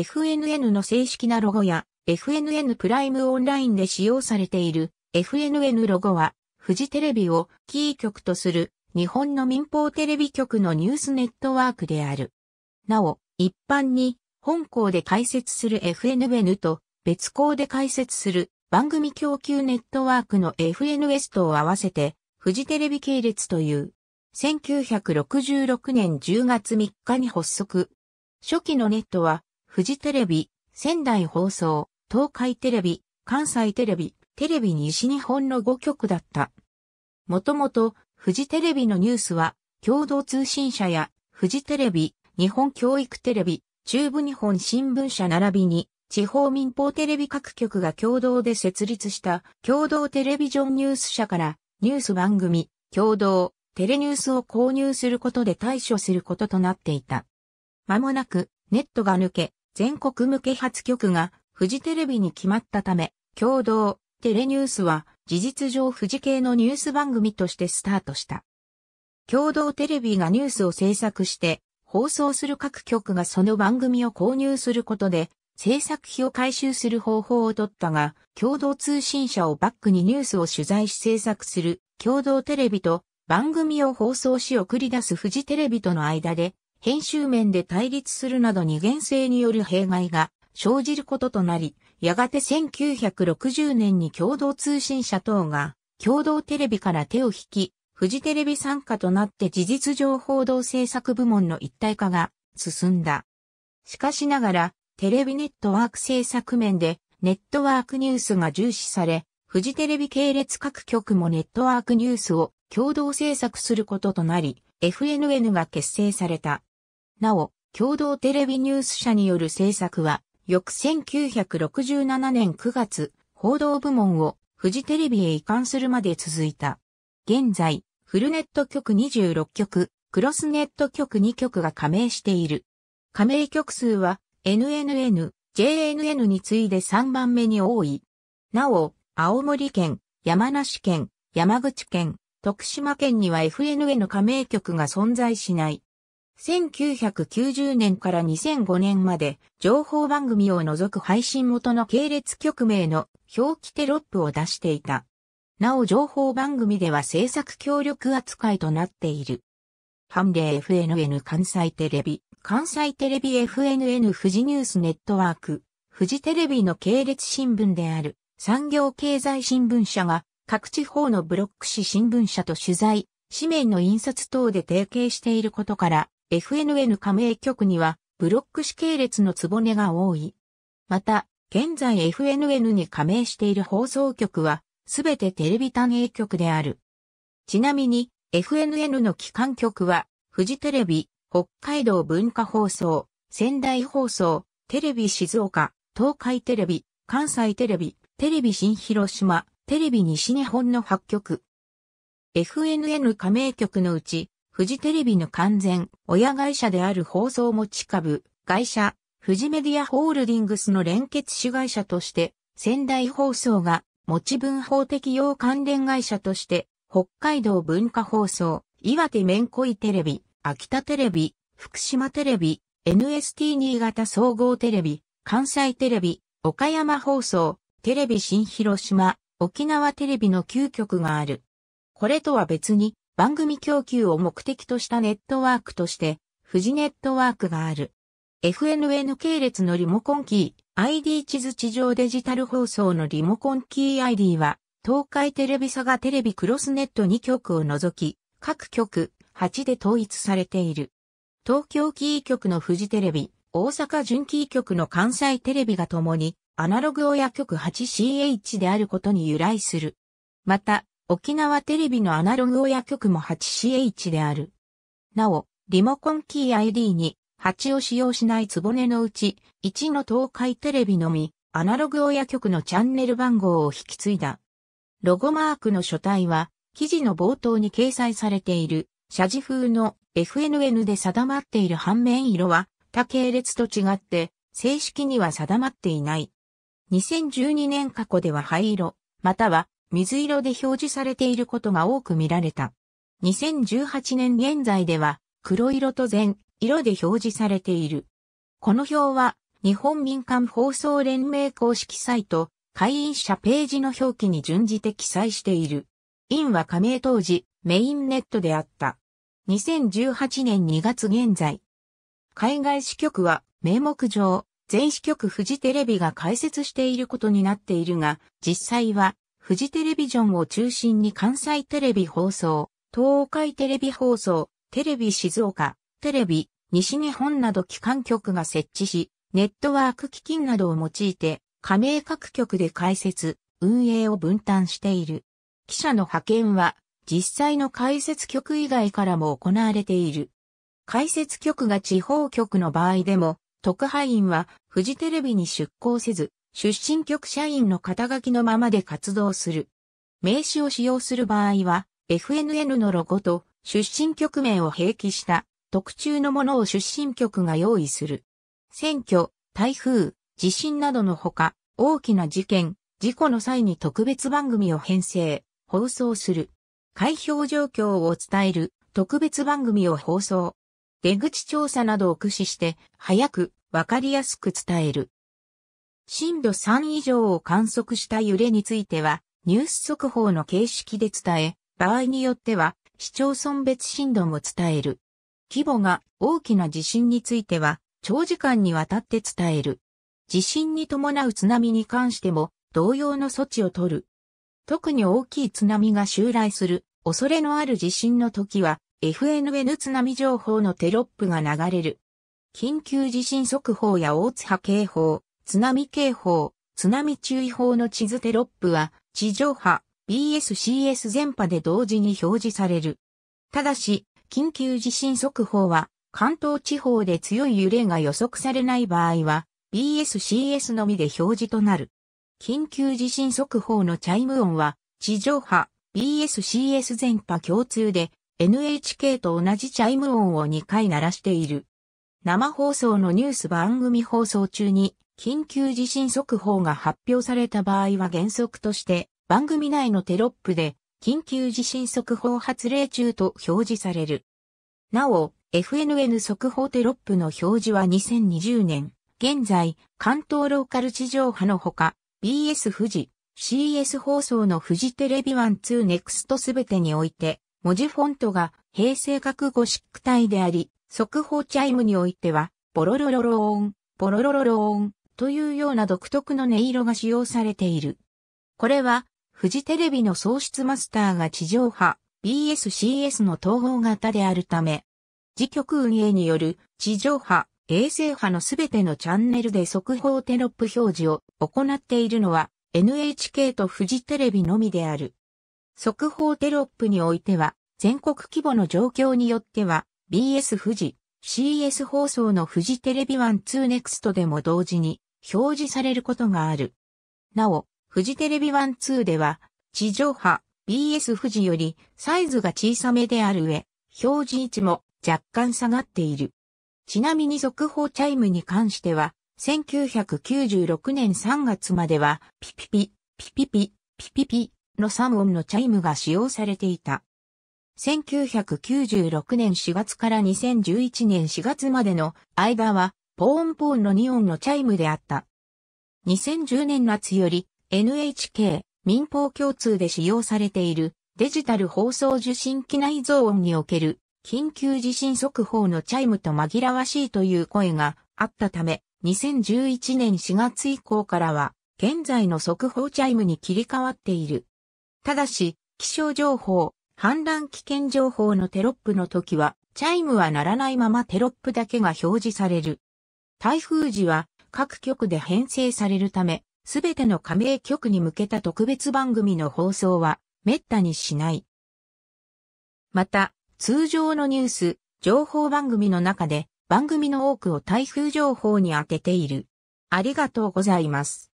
FNN の正式なロゴや FNN プライムオンラインで使用されている FNN ロゴはフジテレビをキー局とする日本の民放テレビ局のニュースネットワークである。なお、一般に本校で開設する FNN と別校で開設する番組供給ネットワークの FNS とを合わせてフジテレビ系列という。1966年10月3日に発足。初期のネットはフジテレビ、仙台放送、東海テレビ、関西テレビ、テレビ西日本の5局だった。もともと、フジテレビのニュースは、共同通信社や、フジテレビ、日本教育テレビ、中部日本新聞社並びに、地方民放テレビ各局が共同で設立した共同テレビジョンニュース社からニュース番組、共同、テレニュースを購入することで対処することとなっていた。まもなくネットが抜け、全国向け発局がフジテレビに決まったため、共同、テレニュースは事実上フジ系のニュース番組としてスタートした。共同テレビがニュースを制作して放送する各局がその番組を購入することで制作費を回収する方法を取ったが、共同通信社をバックにニュースを取材し制作する共同テレビと番組を放送し送り出すフジテレビとの間で編集面で対立するなど二元性による弊害が生じることとなり、やがて1960年に共同通信社等が共同テレビから手を引き、フジテレビ参加となって事実上報道制作部門の一体化が進んだ。しかしながら、テレビネットワーク制作面でネットワークニュースが重視され、フジテレビ系列各局もネットワークニュースを共同制作することとなり、FNN が結成された。なお、共同テレビニュース社による制作は、翌1967年9月、報道部門をフジテレビへ移管するまで続いた。現在、フルネット局26局、クロスネット局2局が加盟している。加盟局数は NNN、JNN に次いで3番目に多い。なお、青森県、山梨県、山口県、徳島県には FNN 加盟局が存在しない。1990年から2005年まで情報番組を除く配信元の系列局名の表記テロップを出していた。なお情報番組では制作協力扱いとなっている。ハンデー FNN 関西テレビ、関西テレビ FNN 富士ニュースネットワーク、富士テレビの系列新聞である産業経済新聞社が各地方のブロック紙新聞社と取材、紙面の印刷等で提携していることから FNN 加盟局にはブロック死系列のつぼねが多い。また、現在 FNN に加盟している放送局は、すべてテレビ単営局である。ちなみに、FNN の機関局は、フジテレビ、北海道文化放送、仙台放送、テレビ静岡、東海テレビ、関西テレビ、テレビ新広島、テレビ西日本の8局。FNN 加盟局のうち、フジテレビの完全、親会社である放送持ち株、会社、フジメディアホールディングスの連結子会社として、仙台放送が、持ち分法適用関連会社として、北海道文化放送、岩手面恋テレビ、秋田テレビ、福島テレビ、NST 新潟総合テレビ、関西テレビ、岡山放送、テレビ新広島、沖縄テレビの9局がある。これとは別に、番組供給を目的としたネットワークとして、富士ネットワークがある。FNN 系列のリモコンキー、ID 地図地上デジタル放送のリモコンキー ID は、東海テレビ佐賀テレビクロスネット2局を除き、各局8で統一されている。東京キー局の富士テレビ、大阪準キー局の関西テレビが共に、アナログ親局 8CH であることに由来する。また、沖縄テレビのアナログ親局も 8CH である。なお、リモコンキー ID に8を使用しないつぼねのうち1の東海テレビのみ、アナログ親局のチャンネル番号を引き継いだ。ロゴマークの書体は、記事の冒頭に掲載されている、社字風の FNN で定まっている反面色は、他系列と違って、正式には定まっていない。2012年過去では灰色、または水色で表示されていることが多く見られた。2018年現在では黒色と全色で表示されている。この表は日本民間放送連盟公式サイト会員者ページの表記に準じて記載している。インは加盟当時メインネットであった。2018年2月現在。海外支局は名目上全支局フジテレビが開設していることになっているが、実際は富士テレビジョンを中心に関西テレビ放送、東海テレビ放送、テレビ静岡、テレビ、西日本など機関局が設置し、ネットワーク基金などを用いて、加盟各局で開設、運営を分担している。記者の派遣は、実際の開設局以外からも行われている。開設局が地方局の場合でも、特派員はフジテレビに出向せず、出身局社員の肩書きのままで活動する。名詞を使用する場合は、FNN のロゴと出身局名を併記した特注のものを出身局が用意する。選挙、台風、地震などのほか、大きな事件、事故の際に特別番組を編成、放送する。開票状況を伝える特別番組を放送。出口調査などを駆使して、早く、わかりやすく伝える。震度3以上を観測した揺れについては、ニュース速報の形式で伝え、場合によっては、市町村別震度も伝える。規模が大きな地震については、長時間にわたって伝える。地震に伴う津波に関しても、同様の措置を取る。特に大きい津波が襲来する、恐れのある地震の時は、FNN 津波情報のテロップが流れる。緊急地震速報や大津波警報、津波警報、津波注意報の地図テロップは、地上波、BSCS 全波で同時に表示される。ただし、緊急地震速報は、関東地方で強い揺れが予測されない場合は、BSCS のみで表示となる。緊急地震速報のチャイム音は、地上波、BSCS 全波共通で、NHK と同じチャイム音を2回鳴らしている。生放送のニュース番組放送中に、緊急地震速報が発表された場合は原則として番組内のテロップで緊急地震速報発令中と表示される。なお、FNN 速報テロップの表示は2020年、現在、関東ローカル地上波のほか、BS 富士、CS 放送の富士テレビ1、2、NEXT すべてにおいて、文字フォントが平成覚悟シック体であり、速報チャイムにおいては、ボロロロローン、ボロロロローン、というような独特の音色が使用されている。これは、フジテレビの創出マスターが地上波 BSCS の統合型であるため、自局運営による地上波、衛星波のすべてのチャンネルで速報テロップ表示を行っているのは NHK とフジテレビのみである。速報テロップにおいては、全国規模の状況によっては、BS 富士、CS 放送の富士テレビ1 2 n e x t でも同時に、表示されることがある。なお、フジテレビ1-2では、地上波、BS 富士よりサイズが小さめである上、表示位置も若干下がっている。ちなみに速報チャイムに関しては、1996年3月までは、ピピピ、ピピピ、ピピピの3音のチャイムが使用されていた。1996年4月から2011年4月までの間は、ポーンポーンの2音のチャイムであった。2010年夏より NHK 民放共通で使用されているデジタル放送受信機内増音における緊急地震速報のチャイムと紛らわしいという声があったため2011年4月以降からは現在の速報チャイムに切り替わっている。ただし気象情報、氾濫危険情報のテロップの時はチャイムは鳴らないままテロップだけが表示される。台風時は各局で編成されるため、すべての加盟局に向けた特別番組の放送は滅多にしない。また、通常のニュース、情報番組の中で番組の多くを台風情報に当てている。ありがとうございます。